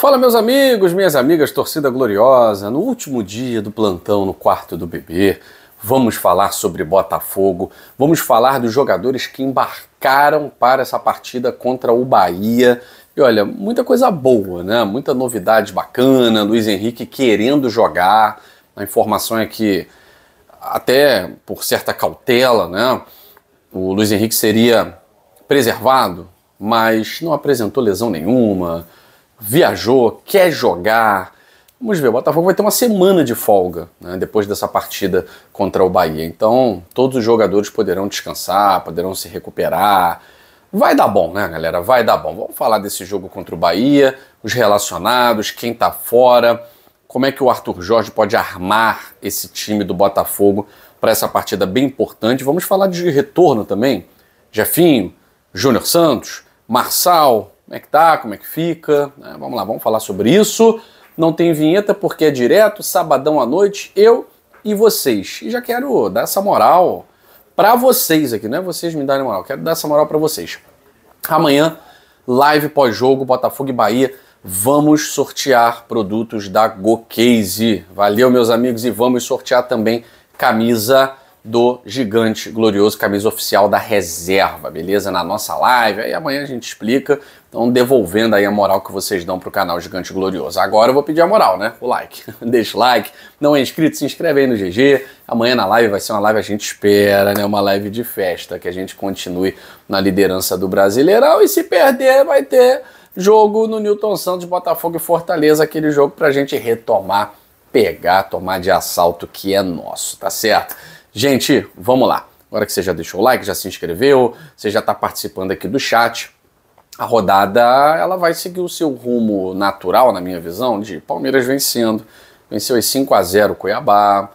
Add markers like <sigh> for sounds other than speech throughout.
Fala, meus amigos, minhas amigas, torcida gloriosa. No último dia do plantão no quarto do bebê, vamos falar sobre Botafogo, vamos falar dos jogadores que embarcaram para essa partida contra o Bahia. E olha, muita coisa boa, né? Muita novidade bacana, Luiz Henrique querendo jogar. A informação é que, até por certa cautela, né? O Luiz Henrique seria preservado, mas não apresentou lesão nenhuma viajou, quer jogar. Vamos ver, o Botafogo vai ter uma semana de folga né, depois dessa partida contra o Bahia. Então, todos os jogadores poderão descansar, poderão se recuperar. Vai dar bom, né, galera? Vai dar bom. Vamos falar desse jogo contra o Bahia, os relacionados, quem tá fora, como é que o Arthur Jorge pode armar esse time do Botafogo para essa partida bem importante. Vamos falar de retorno também. Jefinho, Júnior Santos, Marçal, como é que tá? Como é que fica? É, vamos lá, vamos falar sobre isso. Não tem vinheta porque é direto, sabadão à noite, eu e vocês. E já quero dar essa moral para vocês aqui, não é vocês me darem moral, quero dar essa moral para vocês. Amanhã, live pós-jogo, Botafogo e Bahia, vamos sortear produtos da GoCase. Valeu, meus amigos, e vamos sortear também camisa do gigante glorioso, camisa oficial da reserva, beleza? Na nossa live, aí amanhã a gente explica, então devolvendo aí a moral que vocês dão pro canal Gigante Glorioso. Agora eu vou pedir a moral, né? O like. <laughs> Deixa o like, não é inscrito, se inscreve aí no GG. Amanhã na live vai ser uma live, a gente espera, né? Uma live de festa, que a gente continue na liderança do Brasileirão e se perder vai ter jogo no Newton Santos, Botafogo e Fortaleza, aquele jogo pra gente retomar, pegar, tomar de assalto que é nosso, tá certo? Gente, vamos lá. Agora que você já deixou o like, já se inscreveu, você já está participando aqui do chat, a rodada ela vai seguir o seu rumo natural, na minha visão, de Palmeiras vencendo. Venceu em 5 a 0 Cuiabá.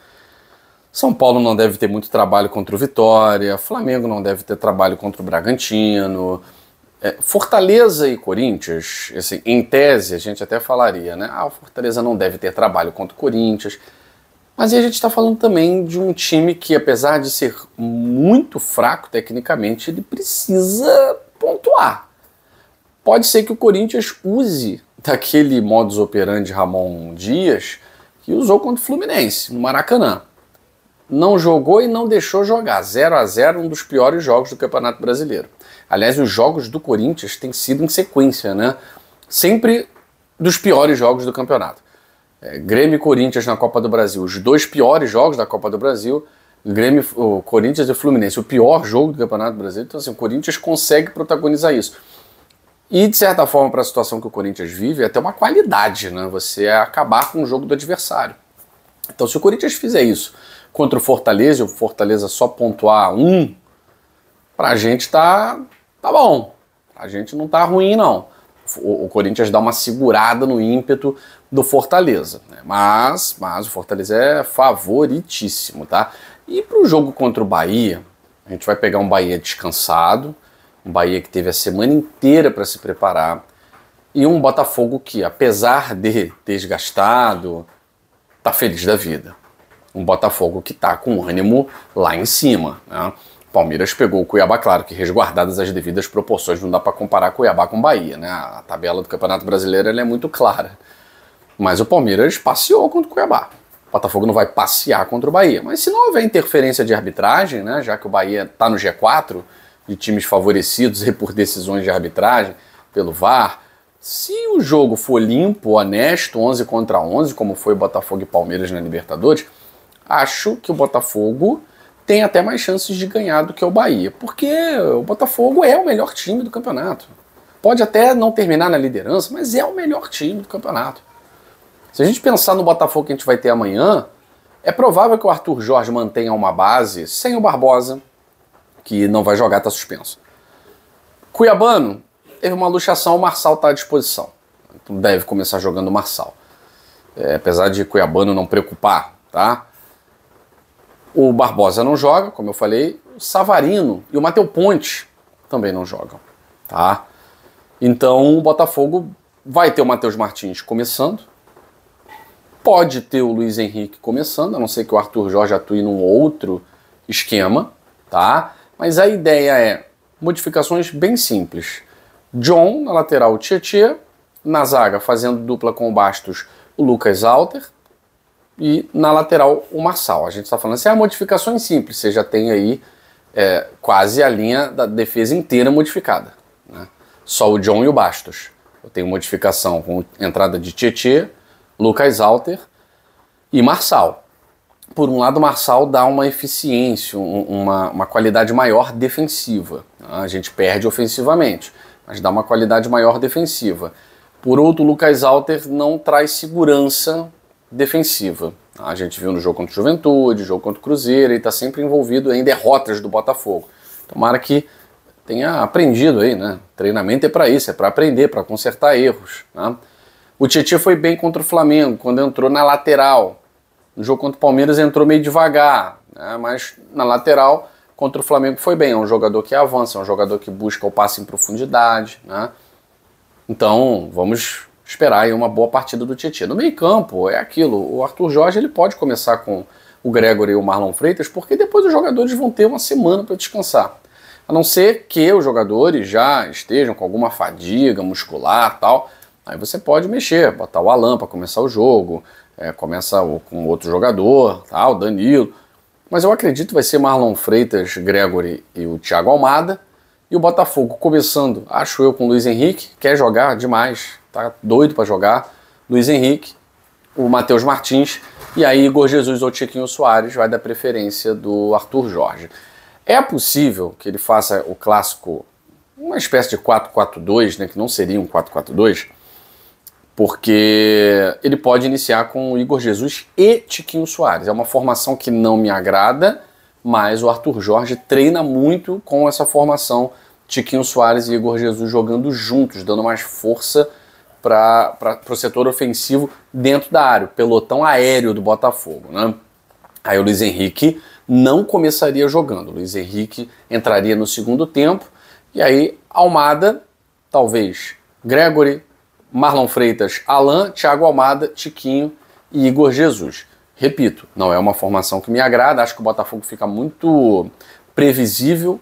São Paulo não deve ter muito trabalho contra o Vitória. Flamengo não deve ter trabalho contra o Bragantino. É, Fortaleza e Corinthians, assim, em tese, a gente até falaria, né? Ah, Fortaleza não deve ter trabalho contra o Corinthians. Mas a gente está falando também de um time que, apesar de ser muito fraco tecnicamente, ele precisa pontuar. Pode ser que o Corinthians use daquele modus operandi Ramon Dias que usou contra o Fluminense, no Maracanã. Não jogou e não deixou jogar. 0 a 0 um dos piores jogos do Campeonato Brasileiro. Aliás, os jogos do Corinthians têm sido em sequência, né? Sempre dos piores jogos do campeonato é, Grêmio e Corinthians na Copa do Brasil, os dois piores jogos da Copa do Brasil, Grêmio, o Corinthians e Fluminense, o pior jogo do Campeonato Brasileiro. Então, assim, o Corinthians consegue protagonizar isso. E, de certa forma, para a situação que o Corinthians vive, é até uma qualidade, né? Você é acabar com o jogo do adversário. Então, se o Corinthians fizer isso contra o Fortaleza, o Fortaleza só pontuar um, pra gente tá, tá bom. A gente não tá ruim, não o, Corinthians dá uma segurada no ímpeto do Fortaleza. Né? Mas, mas o Fortaleza é favoritíssimo, tá? E para o jogo contra o Bahia, a gente vai pegar um Bahia descansado, um Bahia que teve a semana inteira para se preparar, e um Botafogo que, apesar de desgastado, tá feliz da vida. Um Botafogo que tá com ânimo lá em cima. Né? Palmeiras pegou o Cuiabá, claro que resguardadas as devidas proporções, não dá para comparar Cuiabá com Bahia, né? A tabela do Campeonato Brasileiro é muito clara. Mas o Palmeiras passeou contra o Cuiabá. O Botafogo não vai passear contra o Bahia. Mas se não houver interferência de arbitragem, né, já que o Bahia está no G4, de times favorecidos e por decisões de arbitragem, pelo VAR, se o jogo for limpo, honesto, 11 contra 11, como foi o Botafogo e Palmeiras na Libertadores, acho que o Botafogo tem até mais chances de ganhar do que o Bahia, porque o Botafogo é o melhor time do campeonato. Pode até não terminar na liderança, mas é o melhor time do campeonato. Se a gente pensar no Botafogo que a gente vai ter amanhã, é provável que o Arthur Jorge mantenha uma base sem o Barbosa, que não vai jogar, está suspenso. Cuiabano teve uma luxação, o Marçal está à disposição. deve começar jogando o Marçal. É, apesar de Cuiabano não preocupar, tá? O Barbosa não joga, como eu falei, o Savarino e o Matheus Ponte também não jogam, tá? Então o Botafogo vai ter o Matheus Martins começando, pode ter o Luiz Henrique começando, a não ser que o Arthur Jorge atue num outro esquema, tá? Mas a ideia é modificações bem simples. John na lateral, o Tietchan, na zaga fazendo dupla com o Bastos, o Lucas Alter, e na lateral o Marçal. A gente está falando assim, ah, modificações simples, você já tem aí é, quase a linha da defesa inteira modificada. Né? Só o John e o Bastos. Eu tenho modificação com entrada de Tietê, Lucas Alter e Marçal. Por um lado, Marçal dá uma eficiência, um, uma, uma qualidade maior defensiva. Né? A gente perde ofensivamente, mas dá uma qualidade maior defensiva. Por outro, Lucas Alter não traz segurança defensiva. A gente viu no jogo contra o Juventude, jogo contra o Cruzeiro, ele está sempre envolvido em derrotas do Botafogo. Tomara que tenha aprendido aí, né? Treinamento é para isso, é para aprender, para consertar erros. Né? O Tietchan foi bem contra o Flamengo, quando entrou na lateral. No jogo contra o Palmeiras entrou meio devagar, né? mas na lateral contra o Flamengo foi bem. É um jogador que avança, é um jogador que busca o passe em profundidade. Né? Então, vamos esperar aí uma boa partida do Tietchan. No meio-campo, é aquilo. O Arthur Jorge ele pode começar com o Gregory e o Marlon Freitas, porque depois os jogadores vão ter uma semana para descansar. A não ser que os jogadores já estejam com alguma fadiga muscular tal. Aí você pode mexer, botar o Alan para começar o jogo, é, começa com outro jogador, tal, Danilo. Mas eu acredito que vai ser Marlon Freitas, Gregory e o Thiago Almada. E o Botafogo começando, acho eu, com o Luiz Henrique, quer jogar demais, tá doido para jogar. Luiz Henrique, o Matheus Martins, e aí Igor Jesus ou Tiquinho Soares vai da preferência do Arthur Jorge. É possível que ele faça o clássico, uma espécie de 4-4-2, né, que não seria um 4-4-2, porque ele pode iniciar com Igor Jesus e Tiquinho Soares. É uma formação que não me agrada, mas o Arthur Jorge treina muito com essa formação Tiquinho Soares e Igor Jesus jogando juntos, dando mais força para o setor ofensivo dentro da área, o pelotão aéreo do Botafogo. Né? Aí o Luiz Henrique não começaria jogando, o Luiz Henrique entraria no segundo tempo, e aí Almada, talvez Gregory, Marlon Freitas, Alain, Thiago Almada, Tiquinho e Igor Jesus. Repito, não é uma formação que me agrada, acho que o Botafogo fica muito previsível,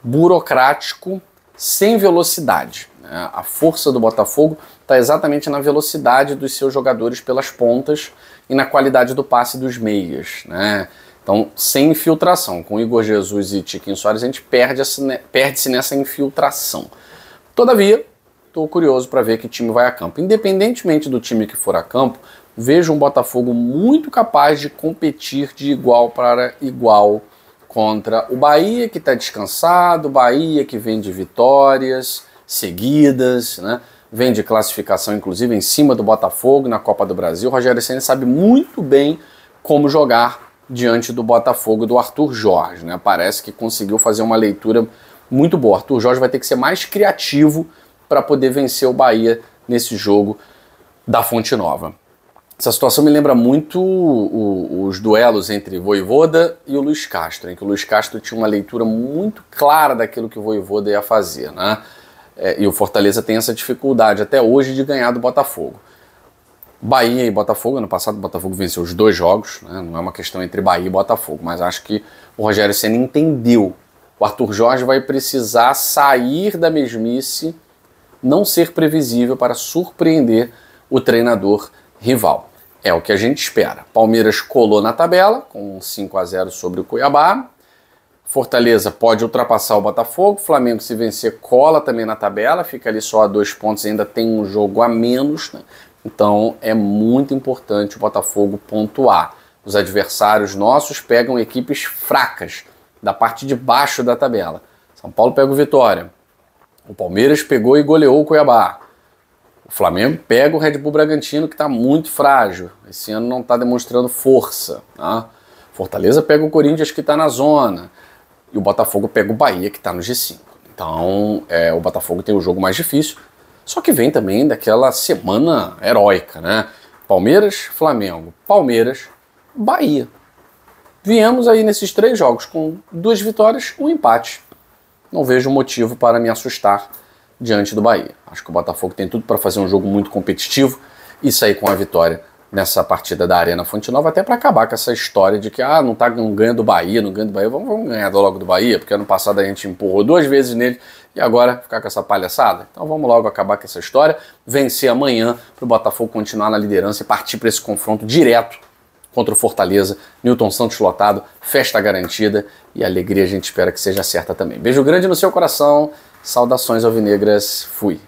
burocrático, sem velocidade. Né? A força do Botafogo está exatamente na velocidade dos seus jogadores pelas pontas e na qualidade do passe dos meias. Né? Então, sem infiltração. Com Igor Jesus e Tiquinho Soares, a gente perde-se perde nessa infiltração. Todavia, estou curioso para ver que time vai a campo. Independentemente do time que for a campo, vejo um Botafogo muito capaz de competir de igual para igual contra o Bahia, que está descansado, o Bahia que vem de vitórias seguidas, né? vem de classificação, inclusive, em cima do Botafogo na Copa do Brasil. Rogério Senna sabe muito bem como jogar diante do Botafogo do Arthur Jorge. Né? Parece que conseguiu fazer uma leitura muito boa. Arthur Jorge vai ter que ser mais criativo para poder vencer o Bahia nesse jogo da Fonte Nova. Essa situação me lembra muito o, os duelos entre Voivoda e o Luiz Castro, em que o Luiz Castro tinha uma leitura muito clara daquilo que o Voivoda ia fazer, né? É, e o Fortaleza tem essa dificuldade até hoje de ganhar do Botafogo. Bahia e Botafogo, ano passado o Botafogo venceu os dois jogos, né? não é uma questão entre Bahia e Botafogo, mas acho que o Rogério Senna entendeu. O Arthur Jorge vai precisar sair da mesmice, não ser previsível para surpreender o treinador rival. É o que a gente espera. Palmeiras colou na tabela com 5 a 0 sobre o Cuiabá. Fortaleza pode ultrapassar o Botafogo. Flamengo, se vencer, cola também na tabela, fica ali só a dois pontos, ainda tem um jogo a menos. Né? Então é muito importante o Botafogo pontuar. Os adversários nossos pegam equipes fracas, da parte de baixo da tabela. São Paulo pega o Vitória. O Palmeiras pegou e goleou o Cuiabá. O Flamengo pega o Red Bull Bragantino, que está muito frágil. Esse ano não está demonstrando força. Tá? Fortaleza pega o Corinthians, que está na zona. E o Botafogo pega o Bahia, que está no G5. Então, é, o Botafogo tem o jogo mais difícil. Só que vem também daquela semana heróica, né? Palmeiras, Flamengo, Palmeiras, Bahia. Viemos aí nesses três jogos com duas vitórias, um empate. Não vejo motivo para me assustar diante do Bahia. Acho que o Botafogo tem tudo para fazer um jogo muito competitivo e sair com a vitória nessa partida da Arena Fonte Nova, até para acabar com essa história de que ah, não está ganhando ganha do Bahia, não ganha do Bahia, vamos, vamos ganhar logo do Bahia, porque ano passado a gente empurrou duas vezes nele e agora ficar com essa palhaçada. Então vamos logo acabar com essa história, vencer amanhã para o Botafogo continuar na liderança e partir para esse confronto direto contra o Fortaleza, Newton Santos lotado, festa garantida e alegria a gente espera que seja certa também. Beijo grande no seu coração Saudações alvinegras, fui.